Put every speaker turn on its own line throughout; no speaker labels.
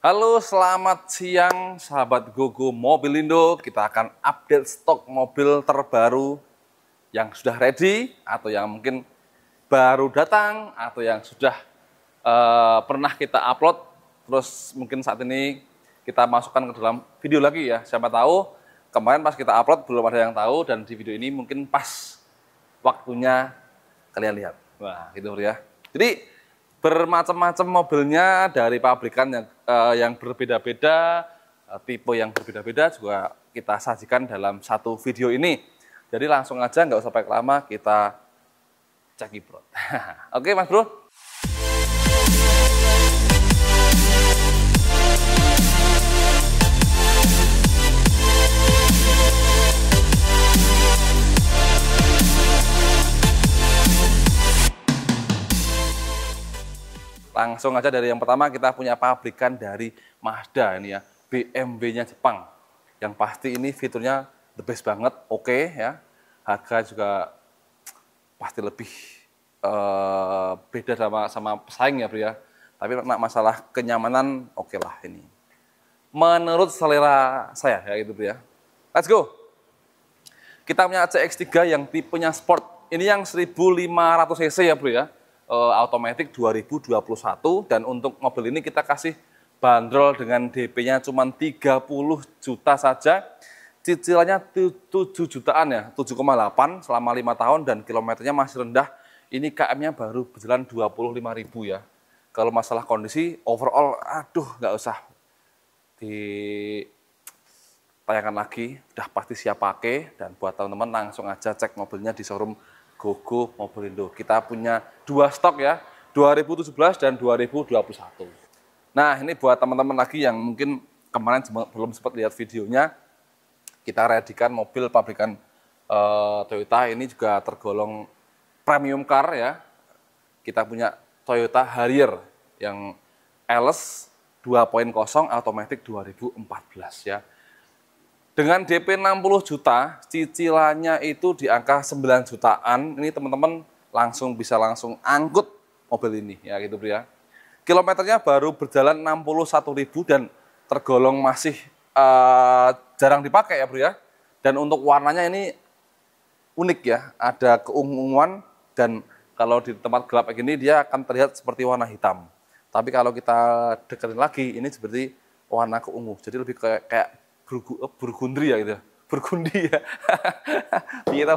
Halo, selamat siang sahabat Gogo Mobilindo. Kita akan update stok mobil terbaru yang sudah ready atau yang mungkin baru datang atau yang sudah uh, pernah kita upload terus mungkin saat ini kita masukkan ke dalam video lagi ya. Siapa tahu kemarin pas kita upload belum ada yang tahu dan di video ini mungkin pas waktunya kalian lihat. Wah, gitu ya. Jadi bermacam-macam mobilnya dari pabrikan yang uh, yang berbeda-beda, uh, tipe yang berbeda-beda juga kita sajikan dalam satu video ini. Jadi langsung aja nggak usah pakai lama kita cek Oke Mas Bro, langsung aja dari yang pertama kita punya pabrikan dari Mazda ini ya, BMW-nya Jepang. Yang pasti ini fiturnya the best banget, oke okay, ya. Harga juga pasti lebih uh, beda sama sama pesaing ya, pria ya. Tapi masalah kenyamanan oke okay lah ini. Menurut selera saya ya itu Bri ya. Let's go. Kita punya CX-3 yang tipenya sport. Ini yang 1500 cc ya Bro ya uh, automatic 2021 dan untuk mobil ini kita kasih bandrol dengan DP-nya cuma 30 juta saja. Cicilannya 7 jutaan ya, 7,8 selama 5 tahun dan kilometernya masih rendah. Ini KM-nya baru berjalan 25 ribu ya. Kalau masalah kondisi overall, aduh nggak usah ditayangkan lagi, udah pasti siap pakai dan buat teman-teman langsung aja cek mobilnya di showroom GoGo Mobilindo. Kita punya dua stok ya, 2017 dan 2021. Nah, ini buat teman-teman lagi yang mungkin kemarin belum sempat lihat videonya, kita readikan mobil pabrikan uh, Toyota ini juga tergolong premium car ya. Kita punya Toyota Harrier yang LS 2.0 automatic 2014 ya. Dengan DP 60 juta, cicilannya itu di angka 9 jutaan. Ini teman-teman langsung bisa langsung angkut mobil ini ya gitu Bria. Ya. Kilometernya baru berjalan 61.000 dan tergolong masih uh, jarang dipakai ya Bria. Ya. Dan untuk warnanya ini unik ya, ada keunguan dan kalau di tempat gelap kayak gini dia akan terlihat seperti warna hitam. Tapi kalau kita deketin lagi ini seperti warna keungu. Jadi lebih kayak burgu, oh, ya gitu ya. Burgundi ya. Kita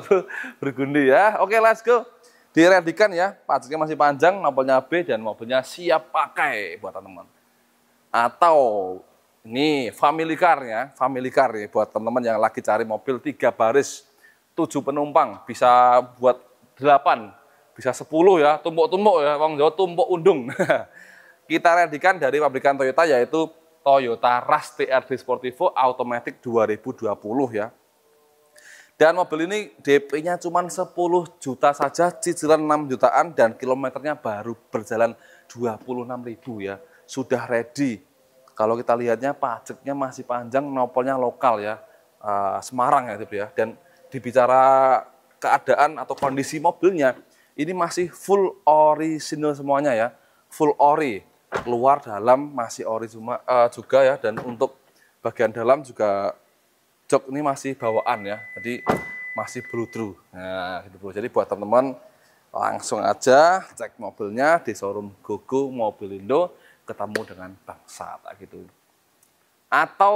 burgundi ya. Oke, let's go. Diredikan ya. Pajaknya masih panjang, nomornya B dan mobilnya siap pakai buat teman-teman. Atau ini family car ya, family car ya buat teman-teman yang lagi cari mobil tiga baris, tujuh penumpang, bisa buat delapan, bisa sepuluh ya, tumpuk-tumpuk ya, wong Jawa tumpuk undung. Kita redikan dari pabrikan Toyota yaitu Toyota Rush TRD Sportivo Automatic 2020 ya. Dan mobil ini DP-nya cuma 10 juta saja, cicilan 6 jutaan dan kilometernya baru berjalan 26 ribu ya. Sudah ready. Kalau kita lihatnya pajaknya masih panjang, nopolnya lokal ya. Uh, Semarang ya, ya. Dan dibicara keadaan atau kondisi mobilnya, ini masih full original semuanya ya. Full ori, luar dalam masih ori cuma uh, eh, juga ya dan untuk bagian dalam juga jok ini masih bawaan ya jadi masih blue through nah gitu jadi buat teman-teman langsung aja cek mobilnya di showroom Gogo Mobilindo ketemu dengan Bang Sata gitu atau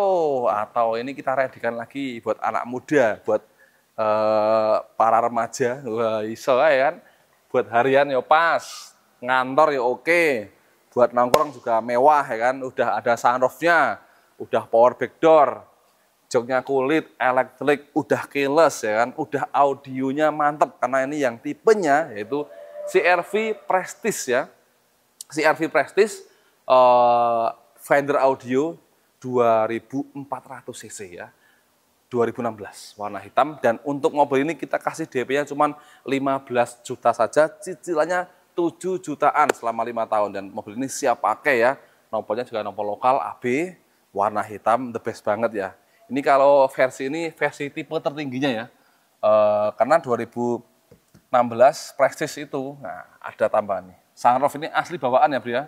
atau ini kita redikan lagi buat anak muda buat uh, para remaja wah iso ya kan buat harian ya pas ngantor ya oke buat nongkrong juga mewah ya kan, udah ada sunroofnya, udah power back door, joknya kulit, elektrik, udah keyless ya kan, udah audionya mantep karena ini yang tipenya yaitu CRV Prestige ya. CRV Prestige uh, Fender Audio 2400 cc ya. 2016 warna hitam dan untuk mobil ini kita kasih DP-nya cuma 15 juta saja cicilannya 7 jutaan selama lima tahun dan mobil ini siap pakai ya. Nomornya juga nomor lokal AB, warna hitam the best banget ya. Ini kalau versi ini versi tipe tertingginya ya. E, karena 2016 Prestige itu nah, ada tambahan nih. Sunroof ini asli bawaan ya, ya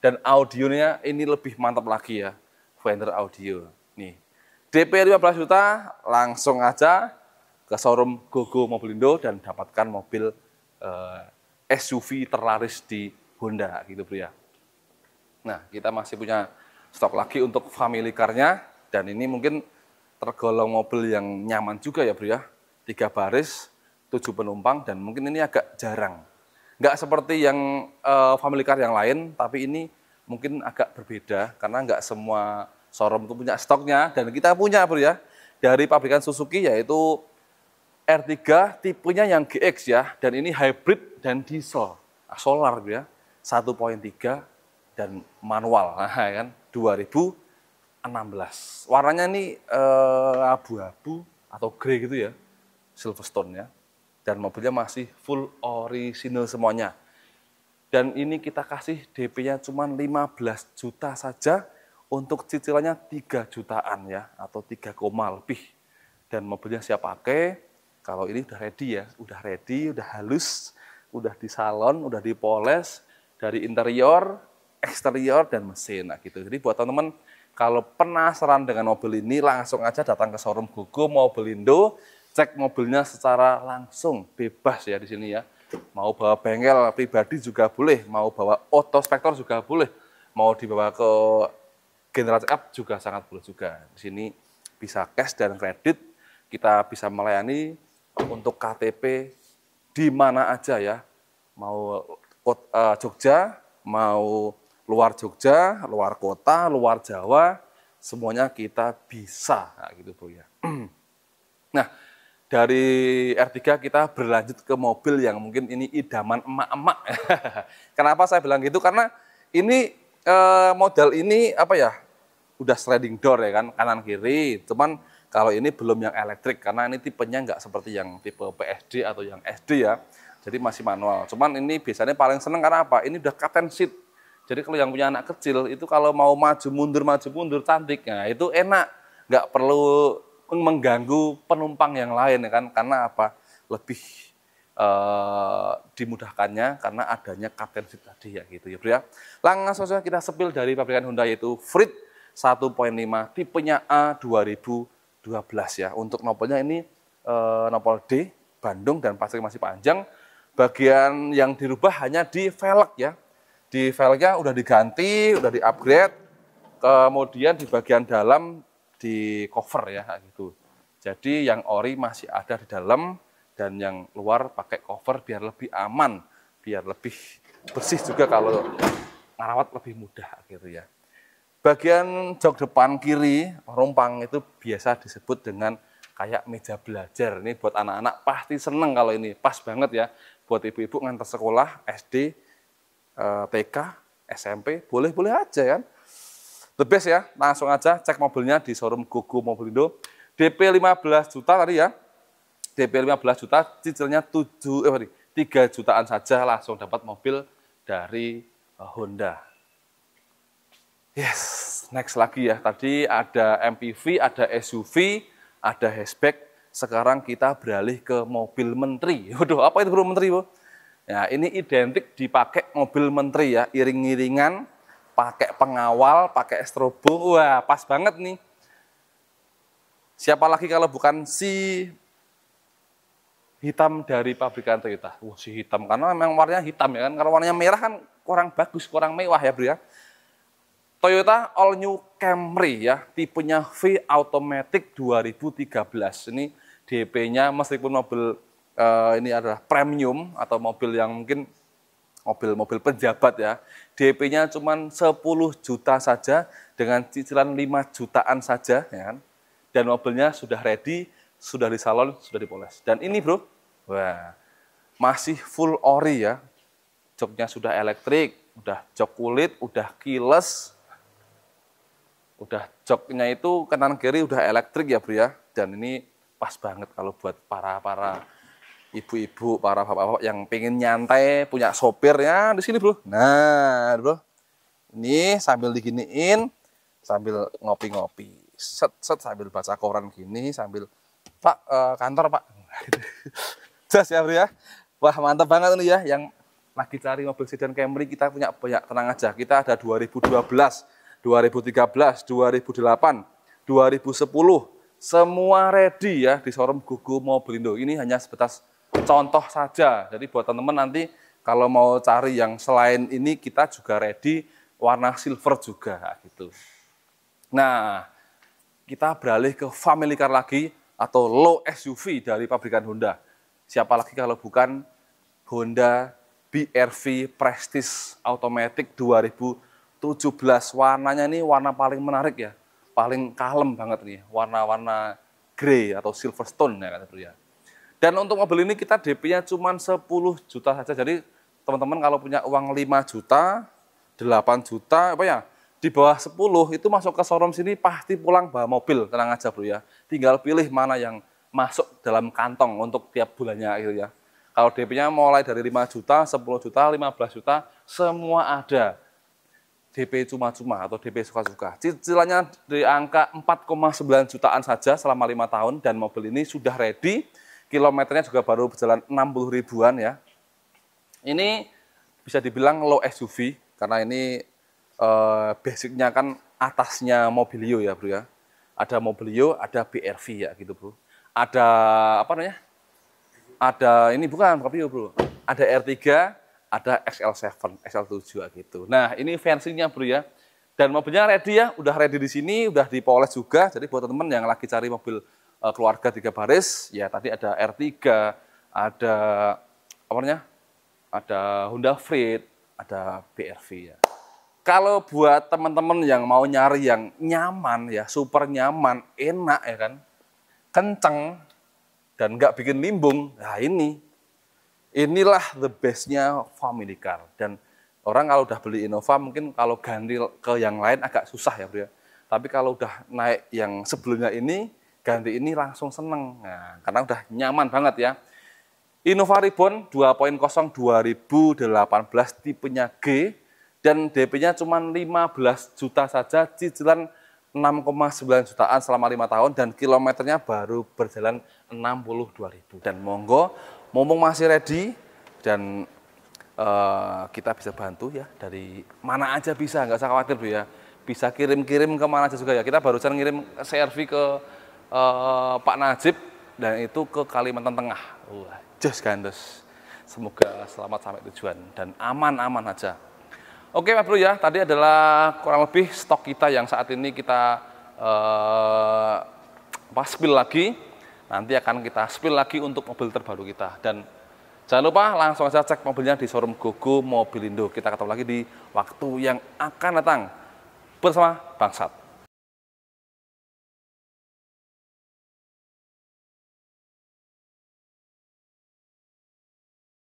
Dan audionya ini lebih mantap lagi ya. Fender Audio. Nih. DP 15 juta langsung aja ke showroom Gogo Mobilindo dan dapatkan mobil eh, SUV terlaris di Honda gitu bro ya. Nah kita masih punya stok lagi untuk family car dan ini mungkin tergolong mobil yang nyaman juga ya bro ya. Tiga baris, tujuh penumpang dan mungkin ini agak jarang. Gak seperti yang uh, family car yang lain tapi ini mungkin agak berbeda karena nggak semua showroom itu punya stoknya dan kita punya bro ya, dari pabrikan Suzuki yaitu R3 tipenya yang GX ya, dan ini hybrid dan diesel, nah, solar gitu ya, 1.3 dan manual, nah, ya kan 2016. Warnanya ini eh, abu-abu eh, atau grey gitu ya, Silverstone ya. Dan mobilnya masih full original semuanya. Dan ini kita kasih DP-nya cuma 15 juta saja untuk cicilannya 3 jutaan ya atau 3, lebih. Dan mobilnya siap pakai, kalau ini udah ready ya, udah ready, udah halus, udah di salon, udah dipoles dari interior, eksterior dan mesin nah gitu. Jadi buat teman-teman kalau penasaran dengan mobil ini langsung aja datang ke showroom Gogo Mobilindo, cek mobilnya secara langsung, bebas ya di sini ya. Mau bawa bengkel pribadi juga boleh, mau bawa auto otospektor juga boleh, mau dibawa ke general check up juga sangat boleh juga. Di sini bisa cash dan kredit, kita bisa melayani untuk KTP di mana aja ya, mau kota, eh, Jogja, mau luar Jogja, luar kota, luar Jawa, semuanya kita bisa, nah, gitu Bro ya. nah dari R3 kita berlanjut ke mobil yang mungkin ini idaman emak-emak. Kenapa saya bilang gitu? Karena ini eh, model ini apa ya? Udah sliding door ya kan, kanan kiri. Cuman kalau ini belum yang elektrik karena ini tipenya nggak seperti yang tipe PSD atau yang SD ya. Jadi masih manual. Cuman ini biasanya paling seneng karena apa? Ini udah and Jadi kalau yang punya anak kecil itu kalau mau maju mundur maju mundur cantik, nah itu enak. Nggak perlu mengganggu penumpang yang lain ya kan karena apa? Lebih Uh, dimudahkannya karena adanya captain tadi ya gitu ya bro ya. Langsung saja kita sepil dari pabrikan Honda yaitu Frit 1.5 tipenya A 2000 12 ya. Untuk nopolnya ini eh, nopol D, Bandung dan Pasir masih panjang. Bagian yang dirubah hanya di velg ya. Di velgnya udah diganti, udah diupgrade Kemudian di bagian dalam di cover ya gitu. Jadi yang ori masih ada di dalam dan yang luar pakai cover biar lebih aman, biar lebih bersih juga kalau ngarawat lebih mudah gitu ya. Bagian jok depan kiri rompang itu biasa disebut dengan kayak meja belajar. Ini buat anak-anak pasti seneng kalau ini, pas banget ya. Buat ibu-ibu ngantar sekolah, SD, eh, TK, SMP, boleh-boleh aja kan. The best ya, langsung aja cek mobilnya di showroom Gogo Mobilindo. DP 15 juta tadi ya, DP 15 juta, cicilnya 7, eh, 3 jutaan saja langsung dapat mobil dari eh, Honda. Yes, next lagi ya. Tadi ada MPV, ada SUV, ada hatchback. Sekarang kita beralih ke mobil menteri. Waduh, apa itu mobil menteri, bu? Ya, ini identik dipakai mobil menteri ya, iring-iringan, pakai pengawal, pakai strobo. Wah, pas banget nih. Siapa lagi kalau bukan si hitam dari pabrikan Toyota. Wah, si hitam karena memang warnanya hitam ya kan. Kalau warnanya merah kan kurang bagus, kurang mewah ya, Bro ya. Toyota All New Camry ya, tipenya V Automatic 2013. Ini DP-nya meskipun mobil uh, ini adalah premium atau mobil yang mungkin mobil-mobil pejabat ya. DP-nya cuma 10 juta saja dengan cicilan 5 jutaan saja ya kan. Dan mobilnya sudah ready, sudah di salon, sudah dipoles. Dan ini bro, wah masih full ori ya. Joknya sudah elektrik, udah jok kulit, udah keyless udah joknya itu kanan kiri udah elektrik ya bro ya dan ini pas banget kalau buat para para ibu-ibu para bapak-bapak yang pengen nyantai punya sopir ya di sini bro nah bro ini sambil diginiin sambil ngopi-ngopi set set sambil baca koran gini sambil pak eh, kantor pak jas ya bro ya wah mantap banget ini ya yang lagi cari mobil sedan Camry kita punya banyak tenang aja kita ada 2012 2013, 2008, 2010, semua ready ya di showroom Gugu Mobilindo. Ini hanya sebatas contoh saja. Jadi buat teman-teman nanti kalau mau cari yang selain ini kita juga ready warna silver juga gitu. Nah, kita beralih ke family car lagi atau low SUV dari pabrikan Honda. Siapa lagi kalau bukan Honda BRV Prestige Automatic 2000. 17 warnanya ini warna paling menarik ya. Paling kalem banget nih, warna-warna grey atau silver stone ya kata ya. Dan untuk mobil ini kita DP-nya cuma 10 juta saja. Jadi teman-teman kalau punya uang 5 juta, 8 juta, apa ya, di bawah 10 itu masuk ke showroom sini pasti pulang bawa mobil, tenang aja bro ya. Tinggal pilih mana yang masuk dalam kantong untuk tiap bulannya gitu ya. Kalau DP-nya mulai dari 5 juta, 10 juta, 15 juta, semua ada DP cuma-cuma atau DP suka-suka. Cicilannya di angka 4,9 jutaan saja selama lima tahun dan mobil ini sudah ready. Kilometernya juga baru berjalan 60 ribuan ya. Ini bisa dibilang low SUV karena ini eh, basicnya kan atasnya mobilio ya bro ya. Ada mobilio, ada BRV ya gitu bro. Ada apa namanya? Ada ini bukan mobilio bro. Ada R3, ada XL7, XL7 gitu. Nah, ini versinya Bro ya. Dan mobilnya ready ya, udah ready di sini, udah dipoles juga. Jadi buat teman-teman yang lagi cari mobil e, keluarga tiga baris, ya tadi ada R3, ada apa namanya? Ada Honda Freed, ada BRV ya. Kalau buat teman-teman yang mau nyari yang nyaman ya, super nyaman, enak ya kan, kenceng dan nggak bikin limbung, nah ini Inilah the bestnya family car. Dan orang kalau udah beli Innova mungkin kalau ganti ke yang lain agak susah ya Bro. Ya. Tapi kalau udah naik yang sebelumnya ini, ganti ini langsung seneng. Nah, karena udah nyaman banget ya. Innova Ribbon 2.0 2018 tipenya G dan DP-nya cuma 15 juta saja cicilan 6,9 jutaan selama lima tahun dan kilometernya baru berjalan 62 ribu. Dan monggo, mumpung masih ready dan uh, kita bisa bantu ya dari mana aja bisa, nggak usah khawatir Bu ya. Bisa kirim-kirim ke mana aja juga ya. Kita barusan ngirim CRV ke uh, Pak Najib dan itu ke Kalimantan Tengah. Wah, uh, jos gandos. Semoga selamat sampai tujuan dan aman-aman aja. Oke Pak Bro ya, tadi adalah kurang lebih stok kita yang saat ini kita eh, apa, spill lagi. Nanti akan kita spill lagi untuk mobil terbaru kita. Dan jangan lupa langsung saja cek mobilnya di showroom Gogo Mobilindo. Kita ketemu lagi di waktu yang akan datang bersama Bangsat.